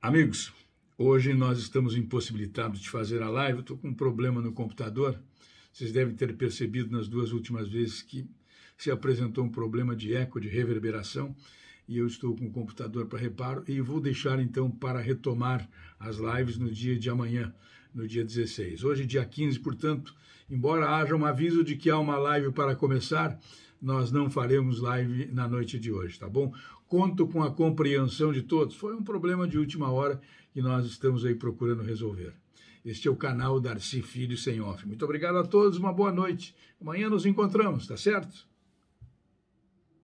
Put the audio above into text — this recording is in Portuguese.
Amigos, hoje nós estamos impossibilitados de fazer a live. Eu estou com um problema no computador. Vocês devem ter percebido nas duas últimas vezes que se apresentou um problema de eco, de reverberação, e eu estou com o computador para reparo. E vou deixar então para retomar as lives no dia de amanhã, no dia 16. Hoje, dia 15, portanto, embora haja um aviso de que há uma live para começar, nós não faremos live na noite de hoje, tá bom? Conto com a compreensão de todos. Foi um problema de última hora que nós estamos aí procurando resolver. Este é o canal Darcy Filho Sem Off. Muito obrigado a todos, uma boa noite. Amanhã nos encontramos, tá certo?